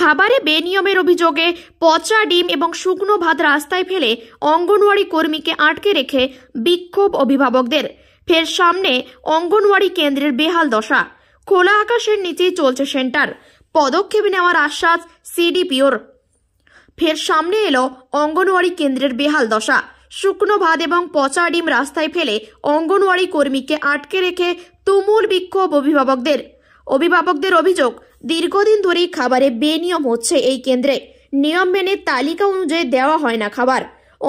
খাবারে বেনিয়মের অভিযোগে পচা ডিম এবং শুকনো ভাত রাস্তায় ফেলে অঙ্গনওয়াড়ি কর্মীকে আটকে রেখে বিক্ষোভ অভিভাবকদের ফের সামনে অঙ্গনওয়াড়ি কেন্দ্রের বেহাল দশা খোলা আকাশের নিচেই চলছে সেন্টার পদক্ষেপ নেওয়ার আশ্বাস সিডিপিওর ফের সামনে এলো অঙ্গনওয়াড়ি কেন্দ্রের বেহাল দশা শুকনো ভাত এবং পচা ডিম রাস্তায় ফেলে অঙ্গনওয়াড়ি কর্মীকে আটকে রেখে তুমুল বিক্ষোভ অভিভাবকদের অভিভাবকদের অভিযোগ দীর্ঘদিন ধরেই খাবারে বেনিয়ম হচ্ছে এই কেন্দ্রে নিয়ম মেনে তালিকা অনুযায়ী দেওয়া হয় না খাবার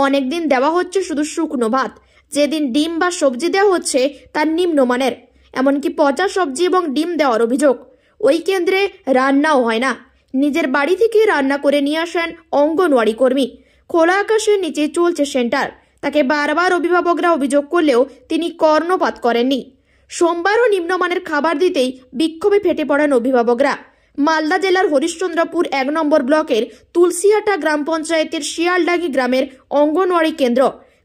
অনেকদিন দেওয়া হচ্ছে শুধু শুকনো ভাত যেদিন ডিম বা সবজি দেওয়া হচ্ছে তার নিম্নমানের এমনকি পচা সবজি এবং ডিম দেওয়ার অভিযোগ ওই কেন্দ্রে রান্নাও হয় না নিজের বাড়ি থেকে রান্না করে নিয়ে আসেন অঙ্গনওয়াড়ি কর্মী খোলা আকাশের নিচে চলছে সেন্টার তাকে বারবার অভিভাবকরা অভিযোগ করলেও তিনি কর্ণপাত করেননি সোমবারও নিম্নমানের খাবার দিতেই বিক্ষোভে ফেটে পড়েন অভিভাবকরা মালদা জেলার হরিশ্চন্দ্রপুর এক নম্বর ব্লকের তুলসিহাটা গ্রাম পঞ্চায়েতের শিয়ালডাঙ্গি গ্রামের অঙ্গনওয়াড়ি কেন্দ্র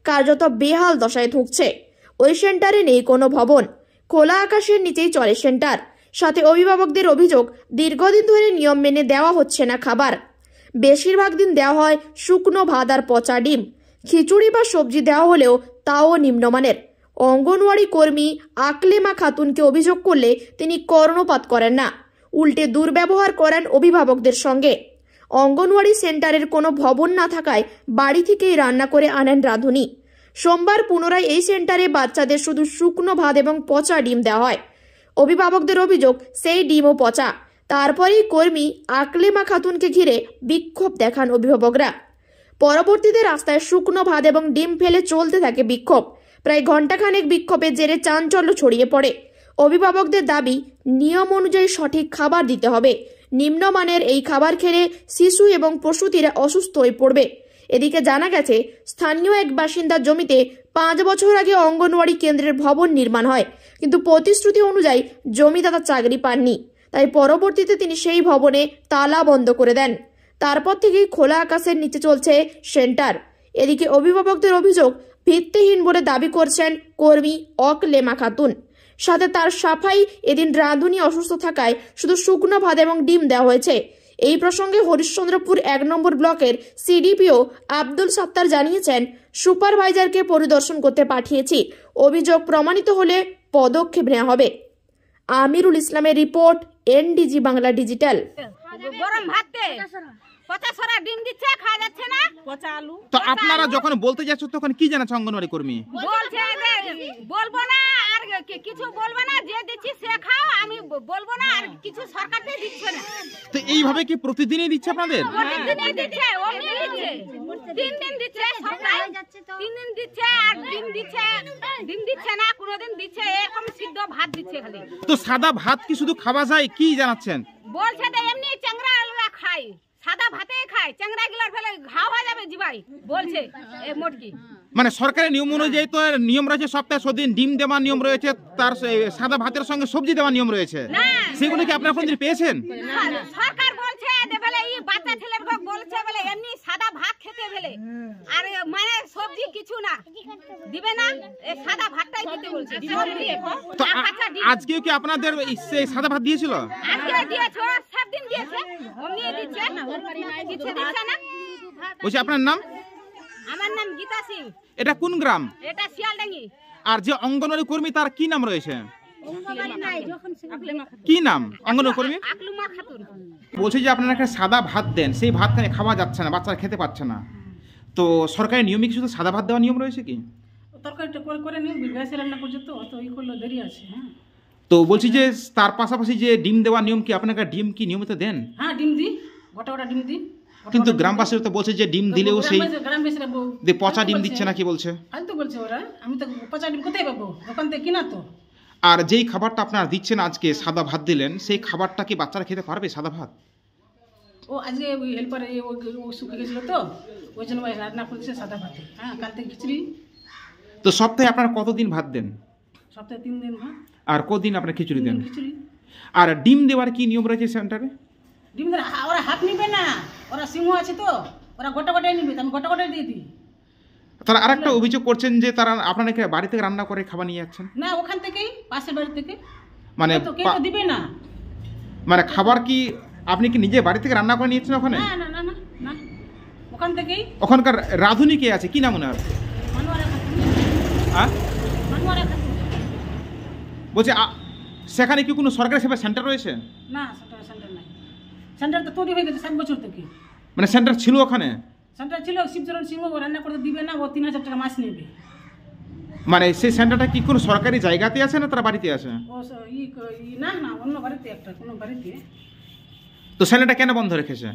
কার্যত বেহাল দশায় ধুঁকছে ওই সেন্টারে নেই কোনো ভবন খোলা আকাশের নিচেই চলে সেন্টার সাথে অভিভাবকদের অভিযোগ দীর্ঘদিন ধরে নিয়ম মেনে দেওয়া হচ্ছে না খাবার বেশিরভাগ দিন দেওয়া হয় শুকনো ভাত আর পচা ডিম খিচুড়ি বা সবজি দেওয়া হলেও তাও নিম্নমানের অঙ্গনওয়াড়ি কর্মী আকলেমা খাতুনকে অভিযোগ করলে তিনি কর্ণপাত করেন না উল্টে দুর্ব্যবহার করেন অভিভাবকদের সঙ্গে অঙ্গনওয়াড়ি সেন্টারের কোনো ভবন না থাকায় বাড়ি থেকেই রান্না করে আনেন রাঁধুনি সোমবার পুনরায় এই সেন্টারে বাচ্চাদের শুধু শুকনো ভাত এবং পচা ডিম দেওয়া হয় অভিভাবকদের অভিযোগ সেই ডিমও পচা তারপরেই কর্মী আকলেমা খাতুনকে ঘিরে বিক্ষোভ দেখান অভিভাবকরা পরবর্তীতে রাস্তায় শুকনো ভাত এবং ডিম ফেলে চলতে থাকে বিক্ষোভ প্রায় ঘণ্টাখানেক বিক্ষোভের জেরে চাঞ্চল্য ছড়িয়ে পড়ে অভিভাবকদের দাবি নিয়ম অনুযায়ী সঠিক খাবার দিতে হবে নিম্নমানের এই খাবার খেলে শিশু এবং প্রসূতিরা অসুস্থ হয়ে পড়বে এদিকে জানা গেছে স্থানীয় এক বাসিন্দার জমিতে পাঁচ বছর আগে অঙ্গনওয়াড়ি কেন্দ্রের ভবন নির্মাণ হয় কিন্তু প্রতিশ্রুতি অনুযায়ী জমিদাতা চাকরি পাননি তাই পরবর্তীতে তিনি সেই ভবনে তালা বন্ধ করে দেন তারপর থেকেই খোলা আকাশের নিচে চলছে সেন্টার এদিকে অভিভাবকদের অভিযোগ ভিত্তিহীন বলে দাবি করছেন কর্মী অকলেমা খাতুন সাথে তার সাফাই এদিন রাঁধুনি অসুস্থ থাকায় শুধু শুকনো ভাত এবং ডিম দেওয়া হয়েছে এই প্রসঙ্গে হরিশ্চন্দ্রপুর এক নম্বর ব্লকের সিডিপিও আব্দুল সত্তার জানিয়েছেন সুপারভাইজারকে পরিদর্শন করতে পাঠিয়েছি অভিযোগ প্রমাণিত হলে পদক্ষেপ নেওয়া হবে আমিরুল ইসলামের রিপোর্ট এনডিজি বাংলা ডিজিটাল খাওয়া আপনারা যখন বলতে যাচ্ছ তখন কি জানাচ্ছে কর্মী বলবো না কিছু বলবো না যে দিচ্ছি সে খাও আমি বলবো না আর কিছু সরকার দিচ্ছে না তো এইভাবে কি প্রতিদিনই দিচ্ছে আপনাদের তো সাদা ভাত কি শুধু খাওয়া যায় কি জানাচ্ছেন বলছে এমনি চাংরা আলুরা সাদা ভাতে খায় চ্যাংরা গুলার ফেলে ঘা হয়ে যাবে জিবাই বলছে এ মোটকি মানে সরকারের নিয়ম অনুযায়ী তো নিয়ম রয়েছে সপ্তাহে সদিন ডিম দেওয়ার নিয়ম রয়েছে তার সাদা ভাতের সঙ্গে সবজি দেওয়ার নিয়ম রয়েছে সেগুলো কি আপনার কোনদিন পেয়েছেন সরকার বলছে বলে এই বাচ্চা ছেলের বলছে বলে এমনি সাদা ভাত খেতে ফেলে আর মানে সবজি কিছু না দিবে না সাদা ভাতটাই দিতে আচ্ছা, কি আপনাদের সাদা ভাত দিয়েছিল আজকে দিন দিয়েছে কিছু দিচ্ছে না বলছি আপনার নাম আমার নাম গীতা সিং এটা কোন গ্রাম এটা শিয়ালডাঙ্গি আর যে অঙ্গনওয়াড়ি কর্মী তার কি নাম রয়েছে কি নাম অঙ্গনওয়াড়ি কর্মী বলছি যে আপনারা একটা সাদা ভাত দেন সেই ভাত খাওয়া যাচ্ছে না বাচ্চারা খেতে পারছে না তো সরকারের নিয়মে কি শুধু সাদা ভাত দেওয়ার নিয়ম রয়েছে কি তরকারিটা করে করে তো দেরি আছে হ্যাঁ তো বলছি যে তার পাশাপাশি যে ডিম দেওয়ার নিয়ম কি আপনাকে ডিম কি নিয়মিত দেন হ্যাঁ ডিম দিই ডিম দিই কিন্তু গ্রামবাসীরা তো বলছে যে ডিম দিলেও সেই পচা ডিম দিচ্ছে নাকি বলছে ওরা আমি তো পচা ডিম কোথায় পাবো তো আর যেই খাবারটা আপনার দিচ্ছেন আজকে সাদা ভাত দিলেন সেই খাবারটা কি বাচ্চারা খেতে পারবে সাদা ভাত ও আজকে হেল্পারে ও শুকে গেছিল তো ওই জন্য রান্না করেছে সাদা ভাতে হ্যাঁ কাল থেকে খিচুড়ি তো সপ্তাহে আপনারা কতদিন ভাত দেন সপ্তাহে তিন দিন ভাত আর কদিন আপনারা খিচুড়ি দেন খিচুড়ি আর ডিম দেওয়ার কি নিয়ম রয়েছে সেন্টারে ডিম ওরা হাত নিবে না ওরা সিংহ আছে তো ওরা গোটা গোটাই নিবে আমি গোটা গোটাই দিয়ে দিই তারা আরেকটা অভিযোগ করছেন যে তারা আপনারা বাড়ি থেকে রান্না করে খাবার নিয়ে যাচ্ছেন না ওখান থেকেই পাশের বাড়ি থেকে মানে তো দিবে না মানে খাবার কি আপনি কি নিজে বাড়ি থেকে রান্না করে নিয়েছেন ওখানে না না না না না ওখান থেকেই ওখানকার রাঁধুনি কে আছে কি নাম ওনার হ্যাঁ? বলছি সেখানে কি কোনো সরকারি সেবা সেন্টার রয়েছে না সরকারি সেন্টার নাই সেন্টার তো তৈরি হয়ে গেছে সাত বছর থেকে মানে সেন্টার ছিল ওখানে সেন্টার ছিল শিবচরণ সিংহ রান্না করে দিবে না ও তিন হাজার টাকা মাস নেবে মানে সেই সেন্টারটা কি কোনো সরকারি জায়গাতে আছে না তার বাড়িতে আছে ও না না অন্য বাড়িতে একটা কোনো বাড়িতে তো সেনাটা কেন বন্ধ রেখেছে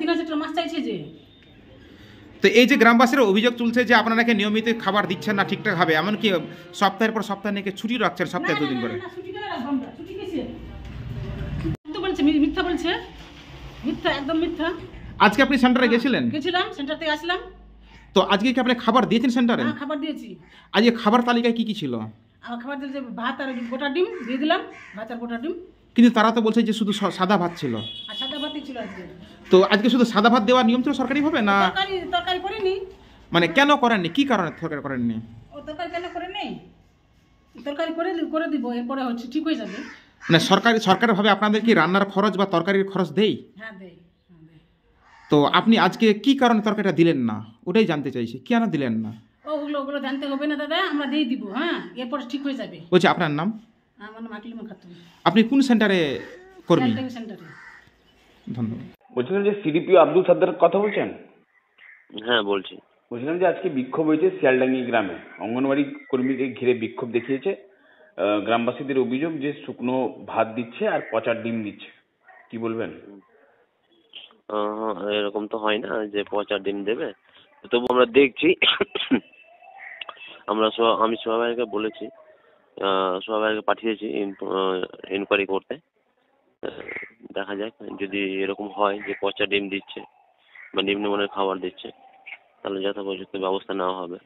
তিন হাজার টাকা মাছ যে তো এই যে গ্রামবাসীর অভিযোগ তুলছে যে আপনারাকে নিয়মিত খাবার দিচ্ছেন না ঠিকঠাক হবে এমনকি সপ্তাহের পর সপ্তাহ নাকি ছুটি রাখছেন সপ্তাহে দুদিন করে মিথ্যা বলছে মিথ্যা একদম মিথ্যা আজকে আপনি সেন্টারে গেছিলেন গেছিলাম সেন্টার থেকে আসলাম তো আজকে কি আপনি খাবার দিয়েছেন সেন্টারে খাবার দিয়েছি আজকে খাবার তালিকায় কি কি ছিল খাবার দিয়েছে ভাত আর গোটা ডিম দিয়ে দিলাম ভাত আর গোটা ডিম কিন্তু তারা তো বলছে যে শুধু সাদা ভাত ছিল তো আজকে শুধু সাদা ভাত দেওয়ার নিয়ম ছিল ভাবে না মানে কেন করেননি কি কারণে সরকার করেননি মানে সরকারি আপনাদের কি রান্নার খরচ বা তরকারির খরচ হ্যাঁ, হ্যাঁ, তো আপনি আজকে কারণে তরকারিটা দিলেন না ওটাই জানতে কেন দিলেন না দিয়ে হ্যাঁ ঠিক হয়ে যাবে বলছি আপনার নাম আপনি কোন সেন্টারে কর্মী বলছিলাম যে সিডিপি আব্দুল সাদ্দার কথা বলছেন হ্যাঁ বলছি বলছিলাম যে আজকে বিক্ষোভ হয়েছে শিয়ালডাঙ্গি গ্রামে অঙ্গনওয়াড়ি কর্মীকে ঘিরে বিক্ষোভ দেখিয়েছে গ্রামবাসীদের অভিযোগ যে শুকনো ভাত দিচ্ছে আর পচা ডিম দিচ্ছে কি বলবেন এরকম তো হয় না যে পচা ডিম দেবে তবু আমরা দেখছি আমরা আমি সবাইকে বলেছি সবাইকে পাঠিয়েছি ইনকোয়ারি করতে দেখা যাক যদি এরকম হয় যে পচা ডিম দিচ্ছে বা নিম্নমানের খাবার দিচ্ছে তাহলে যথোপযুক্ত ব্যবস্থা নেওয়া হবে